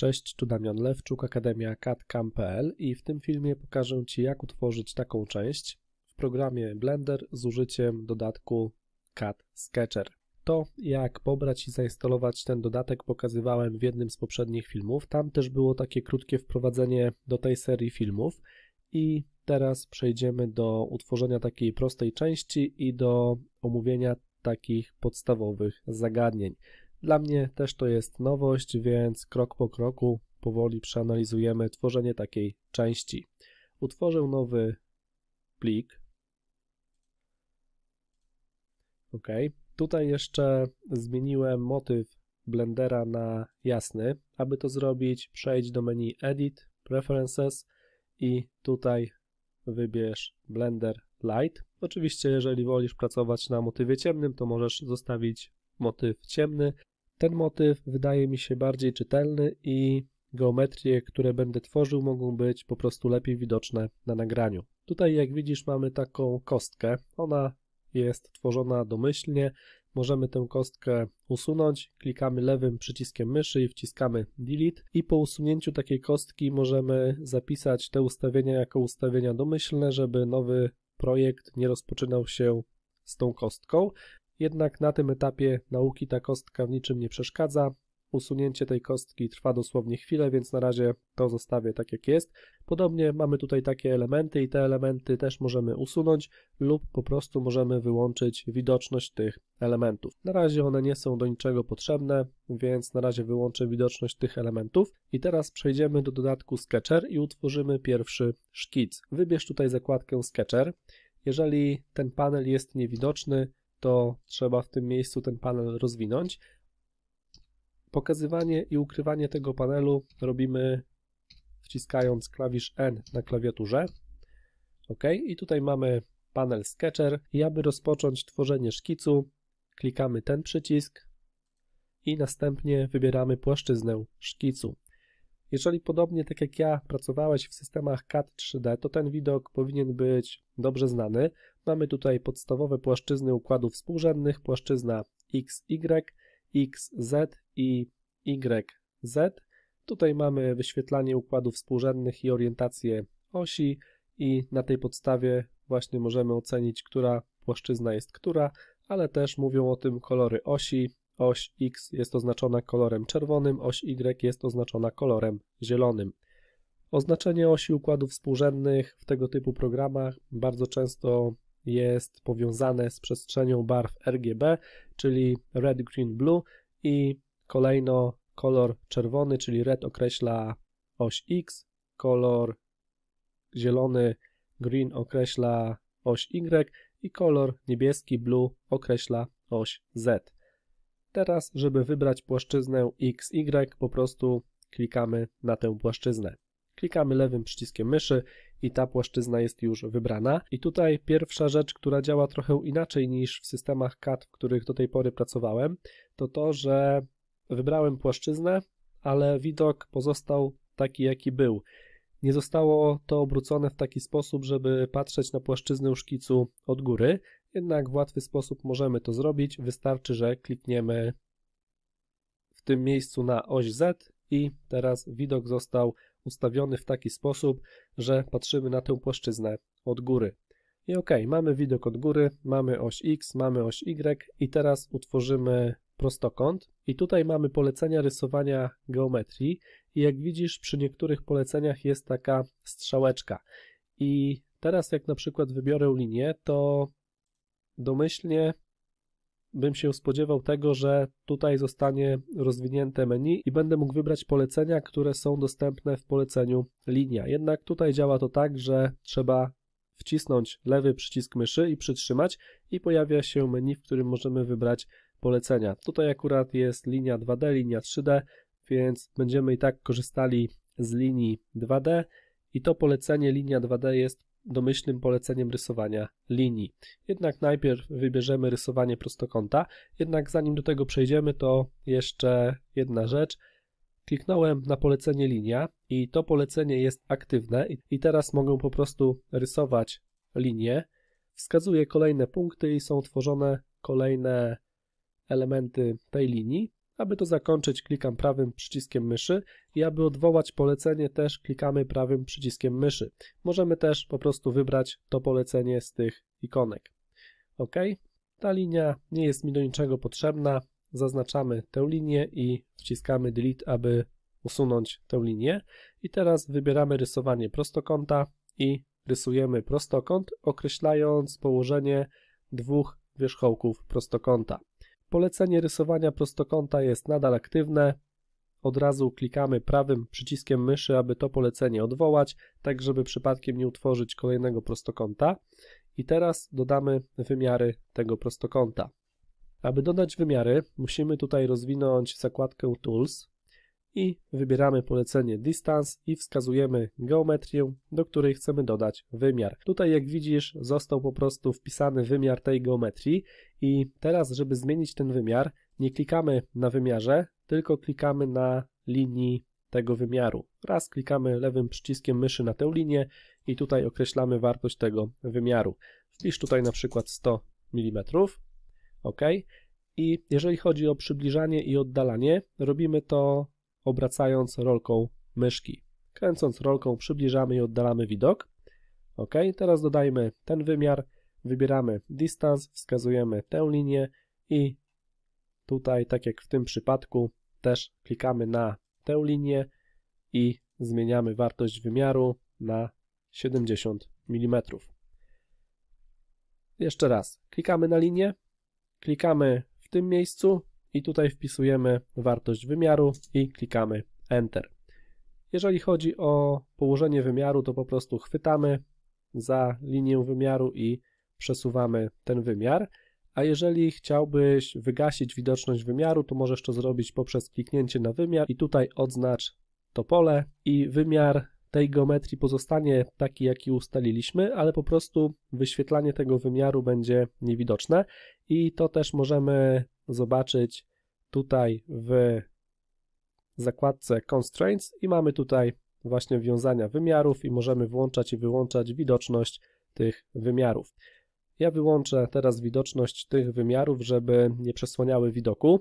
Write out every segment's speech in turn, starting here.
Cześć, tu Damian Lewczuk, Akademia CAD.com.pl i w tym filmie pokażę Ci jak utworzyć taką część w programie Blender z użyciem dodatku CAD Sketcher. To jak pobrać i zainstalować ten dodatek pokazywałem w jednym z poprzednich filmów, tam też było takie krótkie wprowadzenie do tej serii filmów i teraz przejdziemy do utworzenia takiej prostej części i do omówienia takich podstawowych zagadnień. Dla mnie też to jest nowość, więc krok po kroku powoli przeanalizujemy tworzenie takiej części. Utworzę nowy plik. OK. Tutaj jeszcze zmieniłem motyw blendera na jasny. Aby to zrobić, przejdź do menu Edit, Preferences i tutaj wybierz Blender Light. Oczywiście, jeżeli wolisz pracować na motywie ciemnym, to możesz zostawić motyw ciemny, ten motyw wydaje mi się bardziej czytelny i geometrie, które będę tworzył mogą być po prostu lepiej widoczne na nagraniu. Tutaj jak widzisz mamy taką kostkę, ona jest tworzona domyślnie, możemy tę kostkę usunąć, klikamy lewym przyciskiem myszy i wciskamy delete i po usunięciu takiej kostki możemy zapisać te ustawienia jako ustawienia domyślne, żeby nowy projekt nie rozpoczynał się z tą kostką. Jednak na tym etapie nauki ta kostka w niczym nie przeszkadza. Usunięcie tej kostki trwa dosłownie chwilę, więc na razie to zostawię tak jak jest. Podobnie mamy tutaj takie elementy i te elementy też możemy usunąć lub po prostu możemy wyłączyć widoczność tych elementów. Na razie one nie są do niczego potrzebne, więc na razie wyłączę widoczność tych elementów. I teraz przejdziemy do dodatku Sketcher i utworzymy pierwszy szkic. Wybierz tutaj zakładkę Sketcher. Jeżeli ten panel jest niewidoczny, to trzeba w tym miejscu ten panel rozwinąć. Pokazywanie i ukrywanie tego panelu robimy wciskając klawisz N na klawiaturze. OK, i tutaj mamy panel Sketcher i aby rozpocząć tworzenie szkicu, klikamy ten przycisk i następnie wybieramy płaszczyznę szkicu. Jeżeli podobnie tak jak ja pracowałeś w systemach CAD 3D, to ten widok powinien być dobrze znany. Mamy tutaj podstawowe płaszczyzny układów współrzędnych, płaszczyzna XY, XZ i YZ. Tutaj mamy wyświetlanie układów współrzędnych i orientację osi i na tej podstawie właśnie możemy ocenić, która płaszczyzna jest która, ale też mówią o tym kolory osi, Oś X jest oznaczona kolorem czerwonym, oś Y jest oznaczona kolorem zielonym. Oznaczenie osi układów współrzędnych w tego typu programach bardzo często jest powiązane z przestrzenią barw RGB, czyli red, green, blue i kolejno kolor czerwony, czyli red określa oś X, kolor zielony, green określa oś Y i kolor niebieski, blue określa oś Z. Teraz, żeby wybrać płaszczyznę XY, po prostu klikamy na tę płaszczyznę. Klikamy lewym przyciskiem myszy i ta płaszczyzna jest już wybrana. I tutaj pierwsza rzecz, która działa trochę inaczej niż w systemach CAD, w których do tej pory pracowałem, to to, że wybrałem płaszczyznę, ale widok pozostał taki, jaki był. Nie zostało to obrócone w taki sposób, żeby patrzeć na płaszczyznę szkicu od góry, jednak w łatwy sposób możemy to zrobić. Wystarczy, że klikniemy w tym miejscu na oś Z i teraz widok został ustawiony w taki sposób, że patrzymy na tę płaszczyznę od góry. I ok, mamy widok od góry, mamy oś X, mamy oś Y i teraz utworzymy prostokąt i tutaj mamy polecenia rysowania geometrii i jak widzisz przy niektórych poleceniach jest taka strzałeczka i teraz jak na przykład wybiorę linię to domyślnie bym się spodziewał tego, że tutaj zostanie rozwinięte menu i będę mógł wybrać polecenia, które są dostępne w poleceniu linia. Jednak tutaj działa to tak, że trzeba wcisnąć lewy przycisk myszy i przytrzymać i pojawia się menu, w którym możemy wybrać polecenia. Tutaj akurat jest linia 2D, linia 3D, więc będziemy i tak korzystali z linii 2D i to polecenie linia 2D jest domyślnym poleceniem rysowania linii. Jednak najpierw wybierzemy rysowanie prostokąta, jednak zanim do tego przejdziemy, to jeszcze jedna rzecz. Kliknąłem na polecenie linia i to polecenie jest aktywne i teraz mogę po prostu rysować linie. Wskazuję kolejne punkty i są tworzone kolejne elementy tej linii. Aby to zakończyć klikam prawym przyciskiem myszy i aby odwołać polecenie też klikamy prawym przyciskiem myszy. Możemy też po prostu wybrać to polecenie z tych ikonek. OK. Ta linia nie jest mi do niczego potrzebna. Zaznaczamy tę linię i wciskamy delete, aby usunąć tę linię. I teraz wybieramy rysowanie prostokąta i rysujemy prostokąt, określając położenie dwóch wierzchołków prostokąta. Polecenie rysowania prostokąta jest nadal aktywne. Od razu klikamy prawym przyciskiem myszy, aby to polecenie odwołać, tak żeby przypadkiem nie utworzyć kolejnego prostokąta. I teraz dodamy wymiary tego prostokąta. Aby dodać wymiary, musimy tutaj rozwinąć zakładkę Tools, i wybieramy polecenie Distance i wskazujemy geometrię, do której chcemy dodać wymiar. Tutaj jak widzisz został po prostu wpisany wymiar tej geometrii i teraz, żeby zmienić ten wymiar, nie klikamy na wymiarze, tylko klikamy na linii tego wymiaru. Raz klikamy lewym przyciskiem myszy na tę linię i tutaj określamy wartość tego wymiaru. Wpisz tutaj na przykład 100 mm, ok. I jeżeli chodzi o przybliżanie i oddalanie, robimy to obracając rolką myszki. Kręcąc rolką przybliżamy i oddalamy widok. Ok, teraz dodajmy ten wymiar, wybieramy distance, wskazujemy tę linię i tutaj, tak jak w tym przypadku, też klikamy na tę linię i zmieniamy wartość wymiaru na 70 mm. Jeszcze raz, klikamy na linię, klikamy w tym miejscu, i tutaj wpisujemy wartość wymiaru i klikamy Enter. Jeżeli chodzi o położenie wymiaru, to po prostu chwytamy za linię wymiaru i przesuwamy ten wymiar. A jeżeli chciałbyś wygasić widoczność wymiaru, to możesz to zrobić poprzez kliknięcie na wymiar i tutaj odznacz to pole i wymiar tej geometrii pozostanie taki, jaki ustaliliśmy, ale po prostu wyświetlanie tego wymiaru będzie niewidoczne i to też możemy zobaczyć tutaj w zakładce Constraints i mamy tutaj właśnie wiązania wymiarów i możemy włączać i wyłączać widoczność tych wymiarów. Ja wyłączę teraz widoczność tych wymiarów, żeby nie przesłaniały widoku.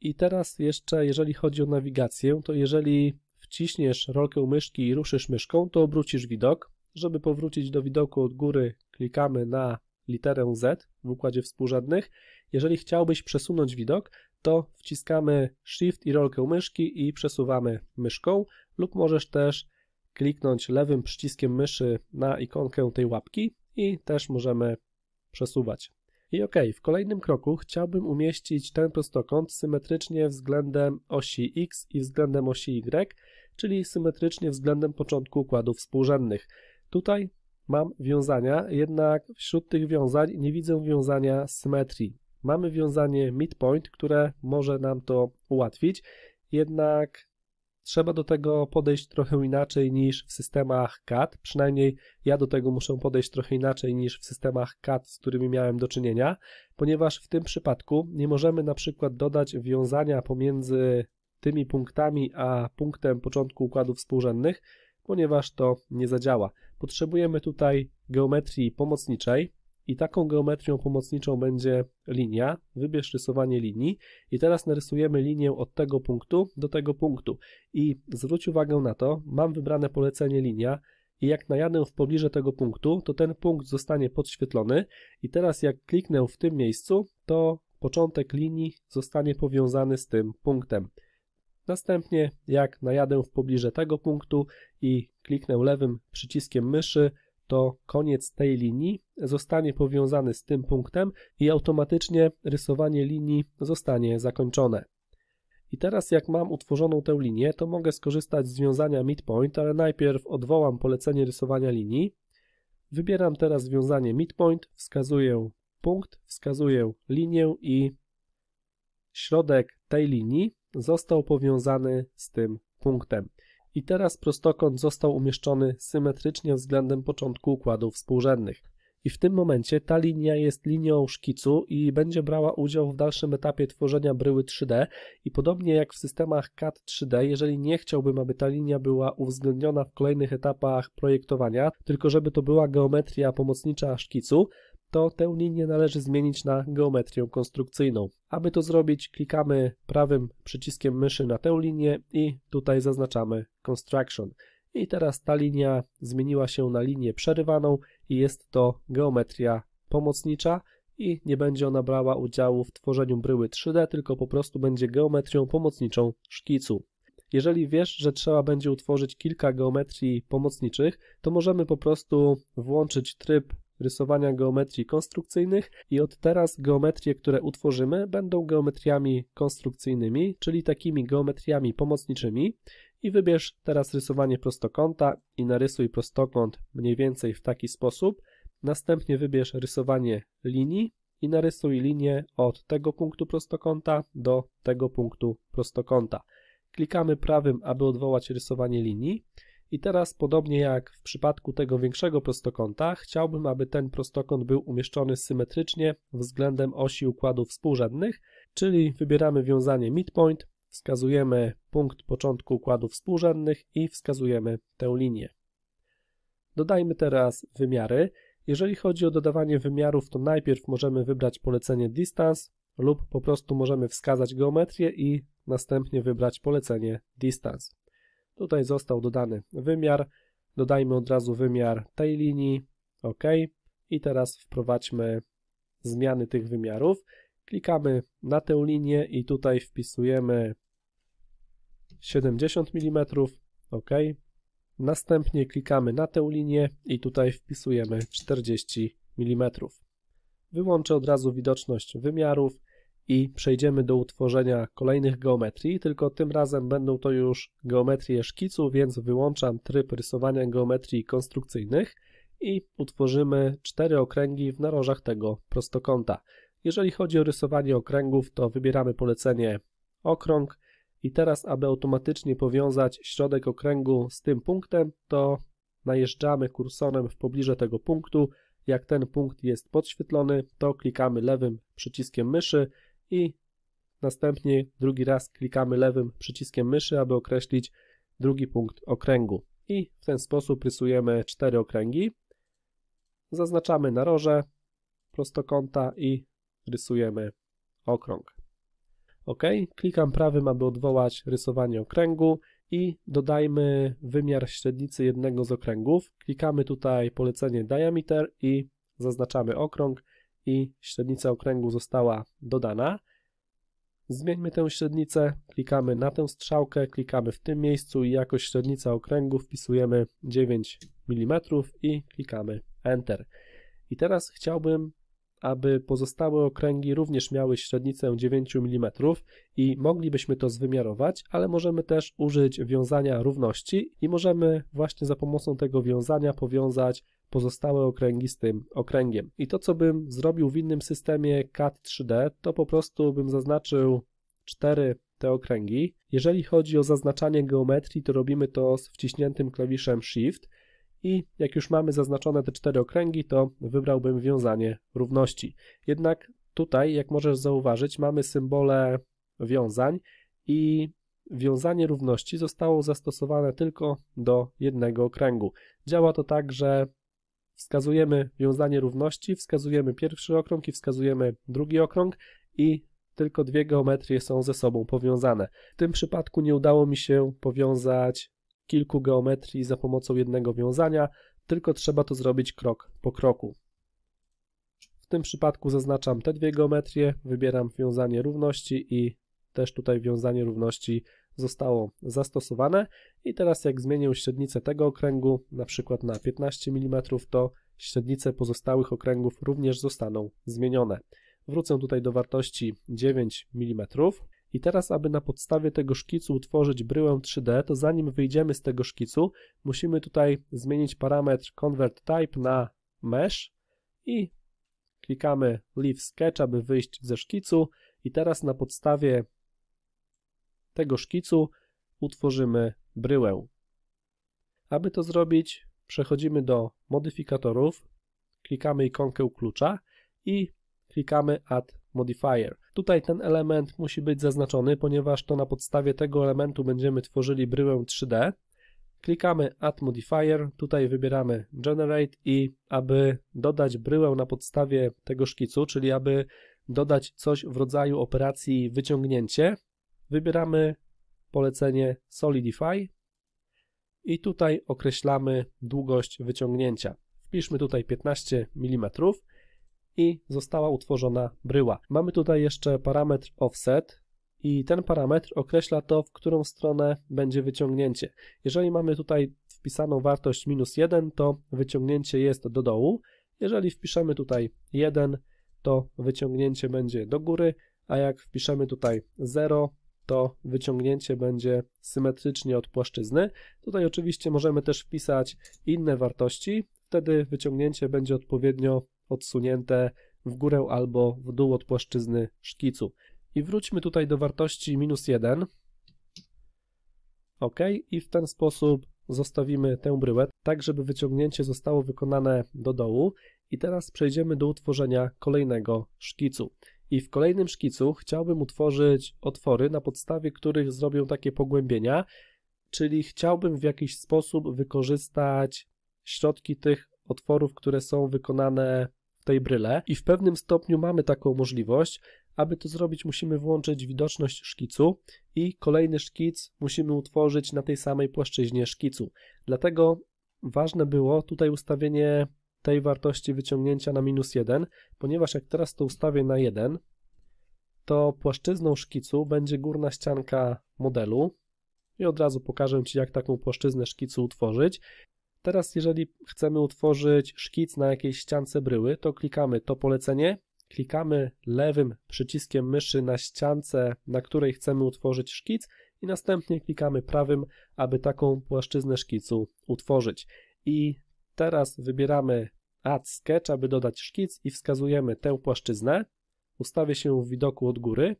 I teraz jeszcze, jeżeli chodzi o nawigację, to jeżeli wciśniesz rolkę myszki i ruszysz myszką, to obrócisz widok. Żeby powrócić do widoku od góry, klikamy na literę Z w układzie współrzędnych. Jeżeli chciałbyś przesunąć widok, to wciskamy Shift i rolkę myszki i przesuwamy myszką lub możesz też kliknąć lewym przyciskiem myszy na ikonkę tej łapki i też możemy przesuwać. I ok, w kolejnym kroku chciałbym umieścić ten prostokąt symetrycznie względem osi X i względem osi Y, czyli symetrycznie względem początku układów współrzędnych. Tutaj mam wiązania, jednak wśród tych wiązań nie widzę wiązania symetrii. Mamy wiązanie midpoint, które może nam to ułatwić, jednak trzeba do tego podejść trochę inaczej niż w systemach CAD. Przynajmniej ja do tego muszę podejść trochę inaczej niż w systemach CAD, z którymi miałem do czynienia, ponieważ w tym przypadku nie możemy na przykład dodać wiązania pomiędzy tymi punktami a punktem początku układów współrzędnych, ponieważ to nie zadziała potrzebujemy tutaj geometrii pomocniczej i taką geometrią pomocniczą będzie linia. Wybierz rysowanie linii i teraz narysujemy linię od tego punktu do tego punktu. I zwróć uwagę na to, mam wybrane polecenie linia i jak najadę w pobliżu tego punktu, to ten punkt zostanie podświetlony i teraz jak kliknę w tym miejscu, to początek linii zostanie powiązany z tym punktem. Następnie jak najadę w pobliżu tego punktu i kliknę lewym przyciskiem myszy, to koniec tej linii zostanie powiązany z tym punktem i automatycznie rysowanie linii zostanie zakończone. I teraz jak mam utworzoną tę linię, to mogę skorzystać z związania midpoint, ale najpierw odwołam polecenie rysowania linii. Wybieram teraz związanie midpoint, wskazuję punkt, wskazuję linię i środek tej linii został powiązany z tym punktem i teraz prostokąt został umieszczony symetrycznie względem początku układów współrzędnych. I w tym momencie ta linia jest linią szkicu i będzie brała udział w dalszym etapie tworzenia bryły 3D i podobnie jak w systemach CAD 3D, jeżeli nie chciałbym, aby ta linia była uwzględniona w kolejnych etapach projektowania, tylko żeby to była geometria pomocnicza szkicu, to tę linię należy zmienić na geometrię konstrukcyjną. Aby to zrobić, klikamy prawym przyciskiem myszy na tę linię i tutaj zaznaczamy Construction. I teraz ta linia zmieniła się na linię przerywaną i jest to geometria pomocnicza i nie będzie ona brała udziału w tworzeniu bryły 3D, tylko po prostu będzie geometrią pomocniczą szkicu. Jeżeli wiesz, że trzeba będzie utworzyć kilka geometrii pomocniczych, to możemy po prostu włączyć tryb rysowania geometrii konstrukcyjnych i od teraz geometrie, które utworzymy będą geometriami konstrukcyjnymi, czyli takimi geometriami pomocniczymi i wybierz teraz rysowanie prostokąta i narysuj prostokąt mniej więcej w taki sposób. Następnie wybierz rysowanie linii i narysuj linię od tego punktu prostokąta do tego punktu prostokąta. Klikamy prawym, aby odwołać rysowanie linii i teraz, podobnie jak w przypadku tego większego prostokąta, chciałbym, aby ten prostokąt był umieszczony symetrycznie względem osi układów współrzędnych, czyli wybieramy wiązanie midpoint, wskazujemy punkt początku układów współrzędnych i wskazujemy tę linię. Dodajmy teraz wymiary. Jeżeli chodzi o dodawanie wymiarów, to najpierw możemy wybrać polecenie distance lub po prostu możemy wskazać geometrię i następnie wybrać polecenie distance. Tutaj został dodany wymiar. Dodajmy od razu wymiar tej linii. OK. I teraz wprowadźmy zmiany tych wymiarów. Klikamy na tę linię i tutaj wpisujemy 70 mm. OK. Następnie klikamy na tę linię i tutaj wpisujemy 40 mm. Wyłączę od razu widoczność wymiarów i przejdziemy do utworzenia kolejnych geometrii, tylko tym razem będą to już geometrie szkicu, więc wyłączam tryb rysowania geometrii konstrukcyjnych i utworzymy cztery okręgi w narożach tego prostokąta. Jeżeli chodzi o rysowanie okręgów, to wybieramy polecenie okrąg i teraz, aby automatycznie powiązać środek okręgu z tym punktem, to najeżdżamy kursorem w pobliże tego punktu. Jak ten punkt jest podświetlony, to klikamy lewym przyciskiem myszy i następnie drugi raz klikamy lewym przyciskiem myszy, aby określić drugi punkt okręgu. I w ten sposób rysujemy cztery okręgi. Zaznaczamy naroże prostokąta i rysujemy okrąg. OK, klikam prawym, aby odwołać rysowanie okręgu i dodajmy wymiar średnicy jednego z okręgów. Klikamy tutaj polecenie diameter i zaznaczamy okrąg i średnica okręgu została dodana. Zmieńmy tę średnicę, klikamy na tę strzałkę, klikamy w tym miejscu i jako średnica okręgu wpisujemy 9 mm i klikamy Enter. I teraz chciałbym, aby pozostałe okręgi również miały średnicę 9 mm i moglibyśmy to zwymiarować, ale możemy też użyć wiązania równości i możemy właśnie za pomocą tego wiązania powiązać pozostałe okręgi z tym okręgiem. I to, co bym zrobił w innym systemie CAD 3D, to po prostu bym zaznaczył cztery te okręgi. Jeżeli chodzi o zaznaczanie geometrii, to robimy to z wciśniętym klawiszem Shift i jak już mamy zaznaczone te cztery okręgi, to wybrałbym wiązanie równości. Jednak tutaj, jak możesz zauważyć, mamy symbole wiązań i wiązanie równości zostało zastosowane tylko do jednego okręgu. Działa to tak, że wskazujemy wiązanie równości, wskazujemy pierwszy okrąg i wskazujemy drugi okrąg i tylko dwie geometrie są ze sobą powiązane. W tym przypadku nie udało mi się powiązać kilku geometrii za pomocą jednego wiązania, tylko trzeba to zrobić krok po kroku. W tym przypadku zaznaczam te dwie geometrie, wybieram wiązanie równości i też tutaj wiązanie równości zostało zastosowane i teraz jak zmienię średnicę tego okręgu na przykład na 15 mm to średnice pozostałych okręgów również zostaną zmienione. Wrócę tutaj do wartości 9 mm i teraz, aby na podstawie tego szkicu utworzyć bryłę 3D, to zanim wyjdziemy z tego szkicu, musimy tutaj zmienić parametr convert type na mesh i klikamy leave sketch, aby wyjść ze szkicu i teraz na podstawie tego szkicu utworzymy bryłę. Aby to zrobić, przechodzimy do modyfikatorów, klikamy ikonkę klucza i klikamy Add Modifier. Tutaj ten element musi być zaznaczony, ponieważ to na podstawie tego elementu będziemy tworzyli bryłę 3D. Klikamy Add Modifier, tutaj wybieramy Generate i aby dodać bryłę na podstawie tego szkicu, czyli aby dodać coś w rodzaju operacji wyciągnięcie, Wybieramy polecenie Solidify i tutaj określamy długość wyciągnięcia. Wpiszmy tutaj 15 mm i została utworzona bryła. Mamy tutaj jeszcze parametr offset i ten parametr określa to, w którą stronę będzie wyciągnięcie. Jeżeli mamy tutaj wpisaną wartość minus 1, to wyciągnięcie jest do dołu. Jeżeli wpiszemy tutaj 1, to wyciągnięcie będzie do góry, a jak wpiszemy tutaj 0, to wyciągnięcie będzie symetrycznie od płaszczyzny. Tutaj oczywiście możemy też wpisać inne wartości, wtedy wyciągnięcie będzie odpowiednio odsunięte w górę albo w dół od płaszczyzny szkicu. I wróćmy tutaj do wartości minus 1. OK. I w ten sposób zostawimy tę bryłę, tak żeby wyciągnięcie zostało wykonane do dołu. I teraz przejdziemy do utworzenia kolejnego szkicu i w kolejnym szkicu chciałbym utworzyć otwory, na podstawie których zrobię takie pogłębienia, czyli chciałbym w jakiś sposób wykorzystać środki tych otworów, które są wykonane w tej bryle i w pewnym stopniu mamy taką możliwość. Aby to zrobić musimy włączyć widoczność szkicu i kolejny szkic musimy utworzyć na tej samej płaszczyźnie szkicu. Dlatego ważne było tutaj ustawienie tej wartości wyciągnięcia na minus 1, ponieważ jak teraz to ustawię na 1, to płaszczyzną szkicu będzie górna ścianka modelu i od razu pokażę Ci, jak taką płaszczyznę szkicu utworzyć. Teraz jeżeli chcemy utworzyć szkic na jakiejś ściance bryły, to klikamy to polecenie, klikamy lewym przyciskiem myszy na ściance, na której chcemy utworzyć szkic i następnie klikamy prawym, aby taką płaszczyznę szkicu utworzyć. I Teraz wybieramy Add Sketch, aby dodać szkic i wskazujemy tę płaszczyznę. Ustawię się w widoku od góry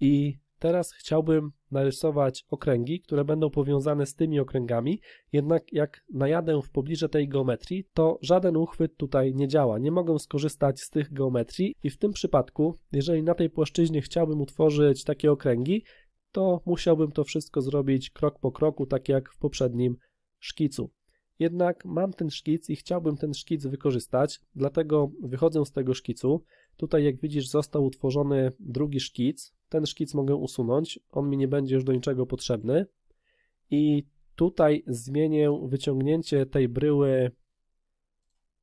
i teraz chciałbym narysować okręgi, które będą powiązane z tymi okręgami, jednak jak najadę w pobliże tej geometrii, to żaden uchwyt tutaj nie działa, nie mogę skorzystać z tych geometrii i w tym przypadku, jeżeli na tej płaszczyźnie chciałbym utworzyć takie okręgi, to musiałbym to wszystko zrobić krok po kroku, tak jak w poprzednim szkicu. Jednak mam ten szkic i chciałbym ten szkic wykorzystać, dlatego wychodzę z tego szkicu. Tutaj jak widzisz został utworzony drugi szkic. Ten szkic mogę usunąć, on mi nie będzie już do niczego potrzebny. I tutaj zmienię wyciągnięcie tej bryły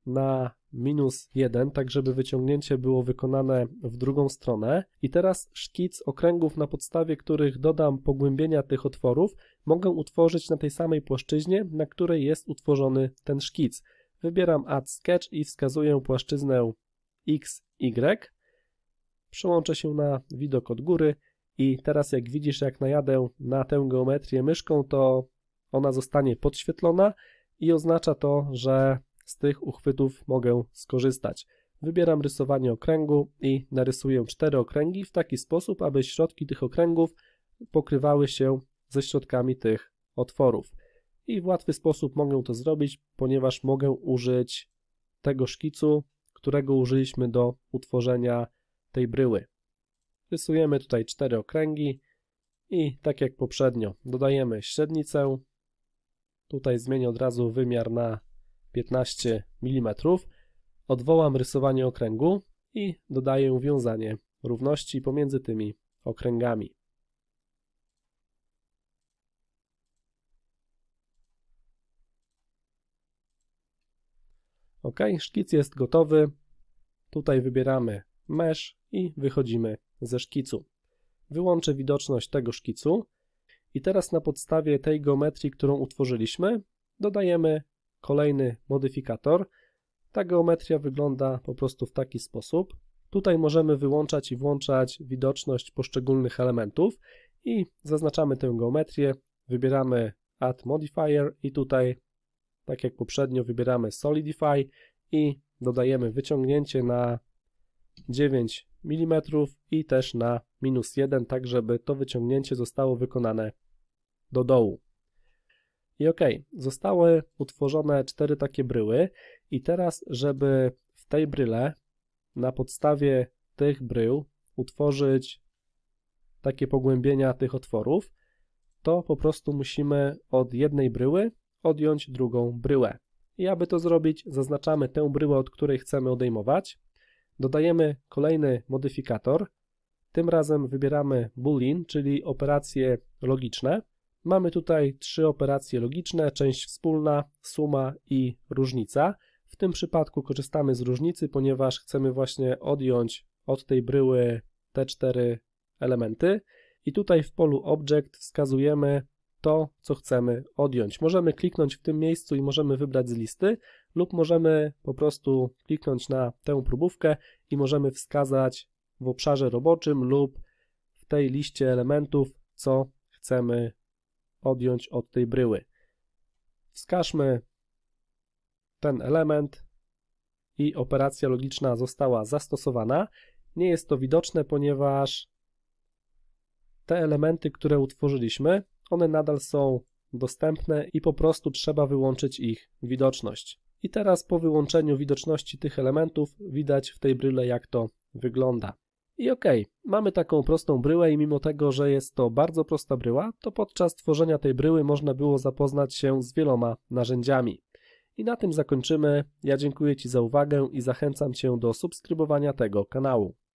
na minus 1, tak żeby wyciągnięcie było wykonane w drugą stronę. I teraz szkic okręgów, na podstawie których dodam pogłębienia tych otworów, mogę utworzyć na tej samej płaszczyźnie, na której jest utworzony ten szkic. Wybieram Add Sketch i wskazuję płaszczyznę Y. Przełączę się na widok od góry i teraz jak widzisz, jak najadę na tę geometrię myszką, to ona zostanie podświetlona i oznacza to, że z tych uchwytów mogę skorzystać. Wybieram rysowanie okręgu i narysuję cztery okręgi w taki sposób, aby środki tych okręgów pokrywały się ze środkami tych otworów. I w łatwy sposób mogę to zrobić, ponieważ mogę użyć tego szkicu, którego użyliśmy do utworzenia tej bryły. Rysujemy tutaj cztery okręgi i tak jak poprzednio dodajemy średnicę. Tutaj zmienię od razu wymiar na 15 mm, odwołam rysowanie okręgu i dodaję wiązanie równości pomiędzy tymi okręgami. OK, szkic jest gotowy. Tutaj wybieramy mesh i wychodzimy ze szkicu. Wyłączę widoczność tego szkicu i teraz na podstawie tej geometrii, którą utworzyliśmy, dodajemy Kolejny modyfikator. Ta geometria wygląda po prostu w taki sposób. Tutaj możemy wyłączać i włączać widoczność poszczególnych elementów i zaznaczamy tę geometrię, wybieramy Add Modifier i tutaj, tak jak poprzednio, wybieramy Solidify i dodajemy wyciągnięcie na 9 mm i też na minus 1, tak żeby to wyciągnięcie zostało wykonane do dołu. I ok, zostały utworzone cztery takie bryły i teraz, żeby w tej bryle na podstawie tych brył utworzyć takie pogłębienia tych otworów, to po prostu musimy od jednej bryły odjąć drugą bryłę. I aby to zrobić, zaznaczamy tę bryłę, od której chcemy odejmować, dodajemy kolejny modyfikator, tym razem wybieramy boolean, czyli operacje logiczne, Mamy tutaj trzy operacje logiczne, część wspólna, suma i różnica. W tym przypadku korzystamy z różnicy, ponieważ chcemy właśnie odjąć od tej bryły te cztery elementy i tutaj w polu Object wskazujemy to, co chcemy odjąć. Możemy kliknąć w tym miejscu i możemy wybrać z listy lub możemy po prostu kliknąć na tę próbówkę i możemy wskazać w obszarze roboczym lub w tej liście elementów, co chcemy odjąć od tej bryły. Wskażmy ten element i operacja logiczna została zastosowana. Nie jest to widoczne, ponieważ te elementy, które utworzyliśmy, one nadal są dostępne i po prostu trzeba wyłączyć ich widoczność. I teraz po wyłączeniu widoczności tych elementów widać w tej bryle jak to wygląda. I ok, mamy taką prostą bryłę i mimo tego, że jest to bardzo prosta bryła, to podczas tworzenia tej bryły można było zapoznać się z wieloma narzędziami. I na tym zakończymy. Ja dziękuję Ci za uwagę i zachęcam Cię do subskrybowania tego kanału.